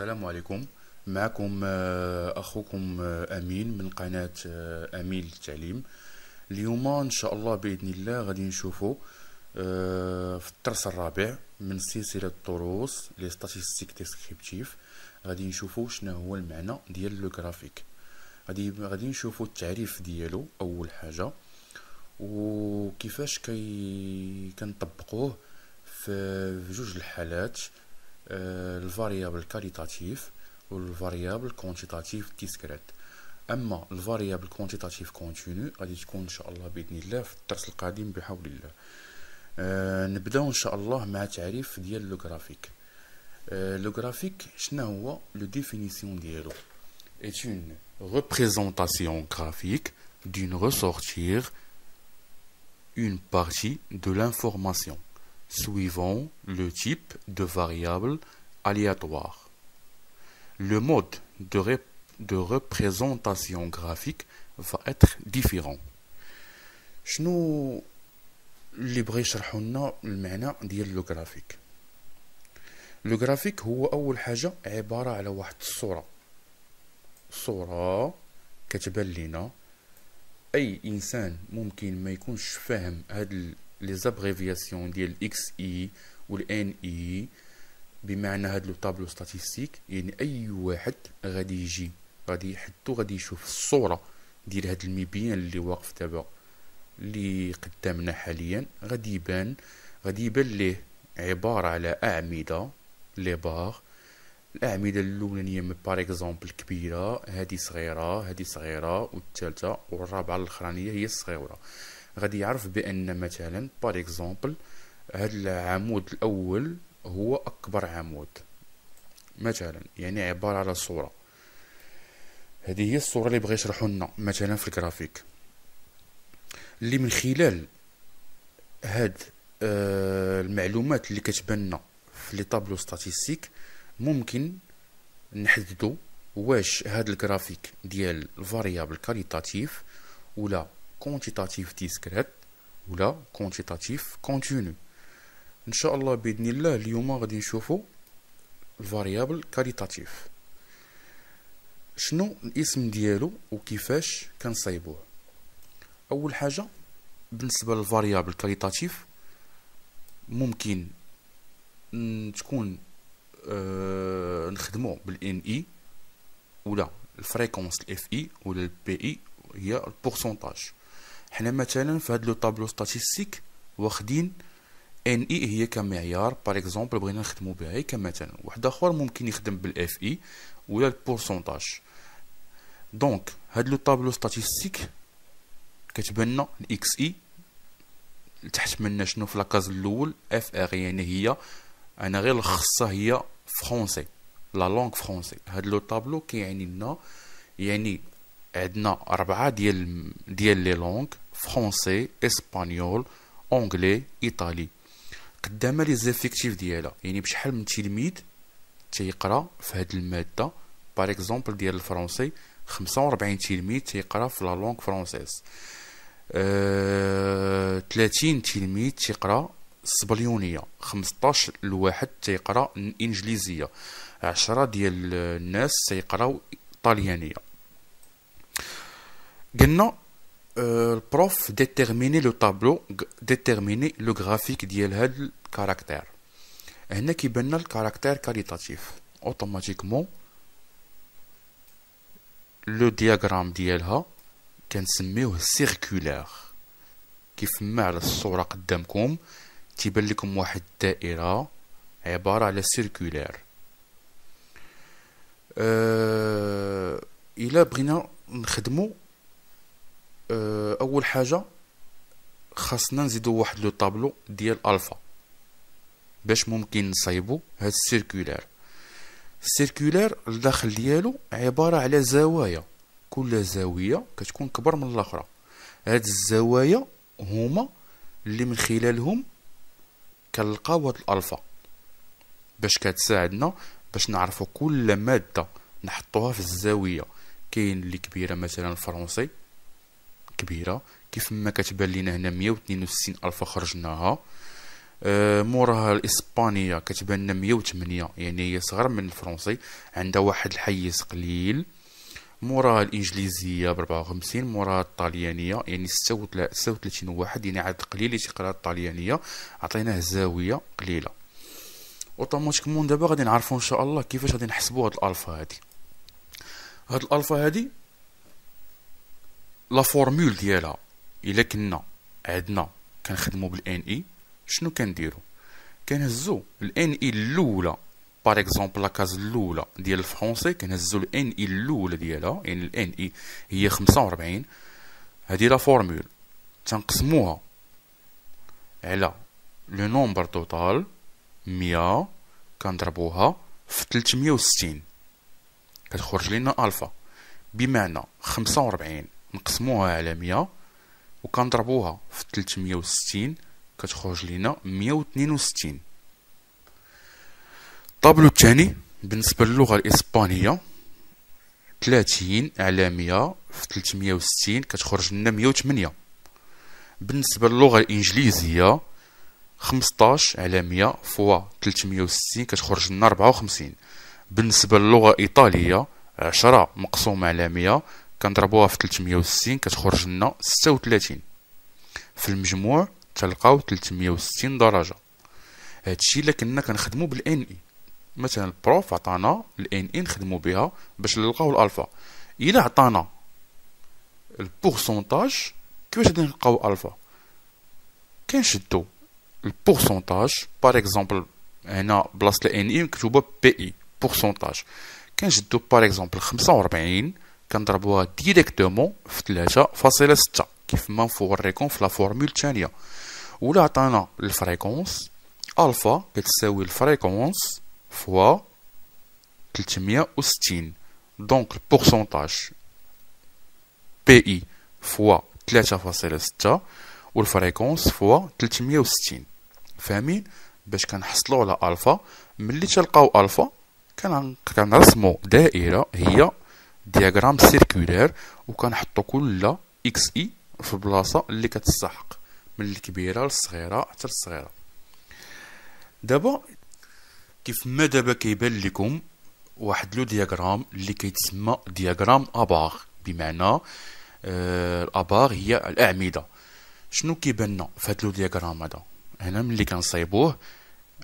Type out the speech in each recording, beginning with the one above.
السلام عليكم معكم آه، أخوكم آه، أمين من قناة آه، أمين للتعليم اليوم إن شاء الله بإذن الله غادي نشوفو في الدرس الرابع من سلسلة الدروس لي ستاتيستيك ديسكريبتيف غادي نشوفو شنو هو المعنى ديال لو جرافيك غادي غادي نشوفو التعريف ديالو أول حاجة وكيفاش كي كنطبقوه في جوج الحالات Euh, le variable qualitatif ou le variable quantitatif discrète. Le variable quantitatif continu, c'est euh, euh, le cas de la vie. Nous allons faire le graphique. Le graphique, je ne sais pas, la définition est une représentation graphique d'une ressortir une partie de l'information suivant le type de variable aléatoire. Le mode de, de représentation graphique va être différent. شنو اللي بغى يشرحوا لنا المعنى ديال لو جرافيك لو جرافيك هو اول حاجه عباره على واحد الصوره صوره كتبان لينا اي انسان ممكن ما يكونش فاهم هاد لي زابريفياسيون ديال اكس اي والان اي بمعنى هاد لو طابلو ستاتيستيك يعني اي واحد غادي يجي غادي يحطو غادي يشوف الصوره ديال هاد الميبيان اللي واقف دابا اللي قدامنا حاليا غادي يبان غادي يبان ليه عباره على اعمده لي باغ الاعمده الاولانيه بار اكزومبل كبيره هادي صغيره هادي صغيره والثالثه والرابعه الاخرانيه هي الصغيره غادي يعرف بان مثلا بار اكزومبل هذا العمود الاول هو اكبر عمود مثلا يعني عباره على صوره هذه هي الصوره اللي بغا يشرحوا لنا مثلا في الجرافيك اللي من خلال هاد آه المعلومات اللي كتبان في لي طابلو ستاتيستيك ممكن نحددو واش هاد الجرافيك ديال الفاريابل كاليتاتيف ولا كونتيتاتيف ديسكريت ولا كونتيتاتيف كونتينيو ان شاء الله باذن الله اليوم غادي نشوفو الفاريابل كاليتاتيف شنو الاسم ديالو وكيفاش كنصايبوه اول حاجه بالنسبه للفاريابل كاليتاتيف ممكن تكون أه نخدمو بالان اي ولا الفريكونس الاف اي ولا البي اي هي البورسونتاج حنا مثلا في هاد لو طابلو ستاتيستيك واخدين ان اي e هي كمعيار بار اكزومبل بغينا نخدمو بها هي كمثلا واحد اخر ممكن يخدم بالاف اي e ولا البورسونتاج دونك هاد لو طابلو ستاتيستيك كتبان الاكس اي e. تحت منا شنو في لاكاز الاول اف ار يعني هي انا غير لخصها هي فرونسي لا لونغ فرونسي هاد لو طابلو كيعني لنا يعني عندنا أربعة ديال ديال لي لونغ فرونسي اسبانيول اونغلي ايطالي قدامها لي زيفيكتيف ديالها يعني بشحال من تلميذ تيقرا في هاد الماده بار اكزومبل ديال الفرونسي وربعين تلميذ تيقرا في لا لونغ فرونسيز أه تلميذ تيقرا سبليونية خمسطاش لواحد تيقرا إنجليزية عشرة ديال الناس تيقراو الطليانيه قلنا البروف ديتيرميني لو طابلو ديتيرميني لو غرافيك ديال هاد الكاركتير هنا كيبان لنا الكاركتير كاليتاتيف اوتوماتيكمون لو دياغرام ديالها كنسميوه سيركولير كيف ما على الصوره قدامكم تيبان لكم واحد الدائره عباره على سيركولار أه... الى بغينا نخدمو اول حاجه خاصنا نزيدو واحد لو طابلو ديال الفا باش ممكن نصايبو هاد السيركولير السيركولير الداخل ديالو عباره على زوايا كل زاويه كتكون كبر من الاخرى هاد الزوايا هما اللي من خلالهم كنلقاو هاد الالفا باش كتساعدنا باش نعرفو كل ماده نحطوها في الزاويه كاين اللي كبيره مثلا الفرنسي كبيره كيف ما كتبان لينا هنا 162 الف خرجناها آه، موراها الاسبانيه كتبان لنا 108 يعني هي صغر من الفرنسي عندها واحد الحيز قليل موراها الانجليزيه ب 54 موراها الطليانيه يعني 36 واحد يعني عدد قليل اللي تيقرا الطليانيه عطيناه زاويه قليله اوتوماتيكمون دابا غادي نعرفوا ان شاء الله كيفاش غادي نحسبوا هاد الالفا هادي هاد الالفا هادي لا فورمول ديالها الا كنا عندنا كنخدمو بالان اي e، شنو كنديرو كنهزو الان اي e الاولى بار اكزومبل لاكاز الاولى ديال الفرونسي كنهزو الان اي e الاولى ديالها يعني الان اي هي 45 هادي لا فورمول تنقسموها على لو نومبر توتال 100 كنضربوها في 360 كتخرج لنا الفا بمعنى 45 نقسموها على 100 وكنضربوها في 360 كتخرج لينا 162 الطابلو الثاني بالنسبة للغة الإسبانية 30 على 100 في 360 كتخرج لنا 108 بالنسبة للغة الإنجليزية 15 على 100 فوا 360 كتخرج لنا 54 بالنسبة للغة الإيطالية 10 مقسومه على 100 كنضربوها في 360 كتخرج لنا 36 في المجموع تلقاو 360 درجه هادشي الا كنا كنخدمو بالان اي مثلا البروف عطانا الان اي نخدمو بها باش نلقاو الالفا الا عطانا البورسونتاج كيفاش غادي نلقاو الفا كنشدو البورسونتاج بار اكزومبل هنا بلاصه الان اي مكتوبه بي اي بورسونتاج كنشدو بار اكزومبل 45 كنضربوها ديريكتومون في فاصلة كيف ما نفوريكم في لا فورمول الثانيه ولا عطانا الفريكونس الفا كتساوي الفريكونس فوا تلتمية ستين دونك البورسونتاج بي اي فوا فاصلة 3.6 والفريكونس فوا تلتمية ستين فاهمين باش كنحصلوا على الفا ملي تلقاو الفا كنرسمو دائره هي دياغرام سيركولير وكنحطو كل اكس اي في البلاصه اللي كتستحق من الكبيره للصغيره حتى للصغيره دابا كيف ما دابا كيبان لكم واحد لو دياغرام اللي كيتسمى دياغرام اباغ بمعنى آه، الاباغ هي الاعمده شنو كيبان لنا في هاد لو دياغرام هذا هنا ملي كنصايبوه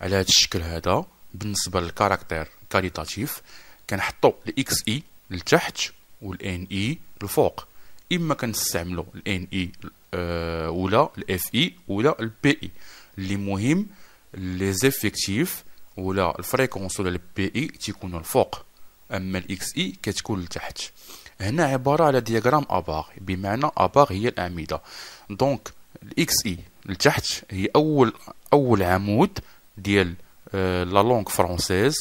على هاد الشكل هذا بالنسبه للكاركتير كاليتاتيف كنحطو الاكس اي لتحت والان اي لفوق اما كنستعملوا الان اي آه، ولا الاف اي ولا البي اي اللي مهم لي زيفيكتيف ولا الفريكونس ولا البي اي تيكونوا الفوق اما الاكس اي كتكون لتحت هنا عباره على دياغرام اباغ بمعنى اباغ هي الاعمده دونك الاكس اي لتحت هي اول اول عمود ديال آه، لا لونغ فرونسيز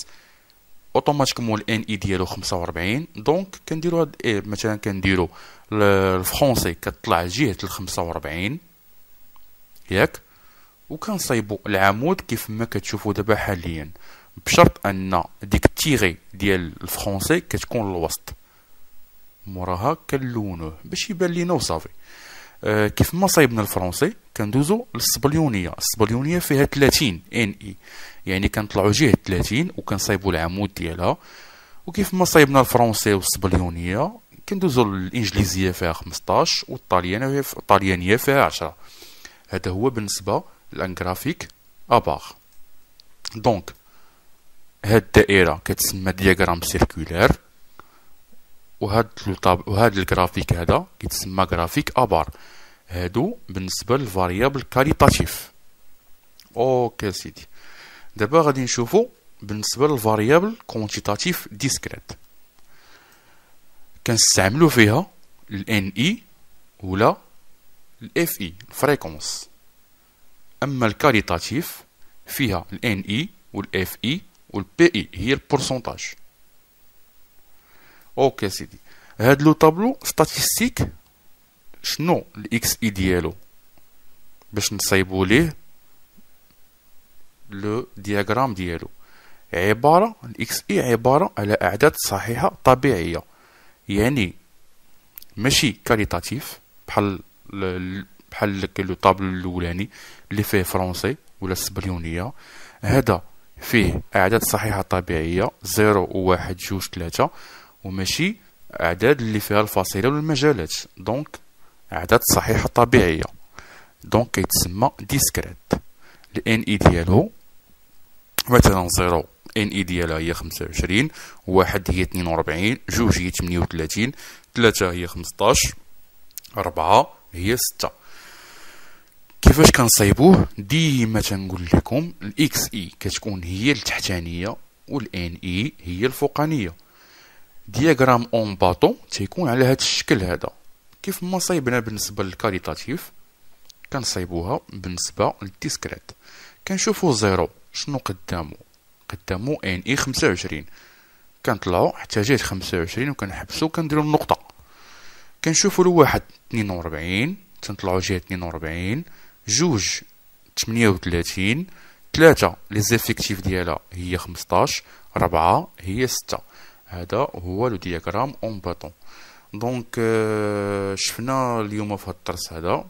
اوتوماتيكمون الان اي ديالو 45 دونك كنديرو هاد الاي مثلا كنديرو الفرونسي كطلع جهه ال 45 ياك وكنصايبو العمود كيف ما كتشوفوا دابا حاليا بشرط ان ديك التيغي ديال الفرونسي كتكون الوسط موراها كنلونوه باش يبان لينا وصافي آه، كيف ما صايبنا الفرنسي كندوزو للسبليونيه السبليونيه فيها 30 ان اي يعني كنطلعو جهه 30 وكنصايبوا العمود ديالها وكيف ما صايبنا الفرنسي والسبليونيه كندوزو للانجليزيه فيها 15 والطاليانيه الطاليانيه فيها 10 هذا هو بالنسبه للانغرافيك اباغ دونك هاد الدائره كتسمى دياغرام سيركولير وهاد الطاب وهاد الجرافيك هذا كيتسمى جرافيك ابار هادو بالنسبه للفاريابل كاليتاتيف اوكي سيدي دابا غادي نشوفو بالنسبه للفاريابل كونتيتاتيف ديسكريت كنستعملو فيها الان اي e ولا الاف اي e، الفريكونس اما الكاليتاتيف فيها الان اي e والاف اي والبي اي هي البورسونتاج اوكي سيدي هاد لو طابلو ستاتيستيك شنو الاكس اي ديالو باش نصايبو ليه لو دياغرام ديالو عبارة الاكس اي عبارة على اعداد صحيحة طبيعية يعني ماشي كاليتاتيف بحال بحال لك لو طابلو الاولاني اللي فيه فرونسي ولا السبليونية هذا فيه اعداد صحيحة طبيعية زيرو واحد جوج 3 وماشي أعداد اللي فيها الفاصلة ولا المجالات دونك أعداد صحيحة طبيعية دونك كيتسمى ديسكريت الان اي ديالو مثلا زيرو ان اي ديالها هي 25 واحد هي 42 جوج هي 38 ثلاثة هي 15 أربعة هي 6 كيفاش كنصايبوه ديما تنقول لكم الاكس اي e كتكون هي التحتانيه والان اي e هي الفوقانيه دياغرام اون باطون تيكون على هذا الشكل هذا كيف ما صايبنا بالنسبه للكاليتاتيف كنصايبوها بالنسبه للديسكريت كنشوفو زيرو شنو قدامو قدامو ان اي 25 كنطلعو حتى جات 25 وكنحبسو كنديرو النقطه كنشوفو الواحد 42 تنطلعو جهه 42 جوج 38 ثلاثة لي زيفيكتيف ديالها هي 15 ربعة هي 6 هذا هو لو دياغرام اون باتون دونك شفنا اليوم في هاد الدرس هذا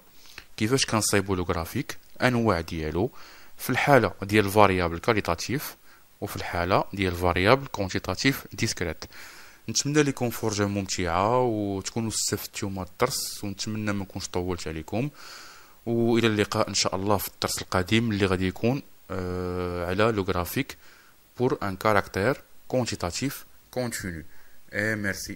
كيفاش كنصايبو لو غرافيك انواع ديالو في الحاله ديال الفاريابل كاليتاتيف وفي الحاله ديال الفاريابل كونتيتاتيف ديسكريت نتمنى لكم فرجه ممتعه وتكونوا استفدتوا من الدرس ونتمنى ما نكونش طولت عليكم والى اللقاء ان شاء الله في الدرس القادم اللي غادي يكون آه، على لو غرافيك بور ان كاركتير كونتيتاتيف continue. Et merci.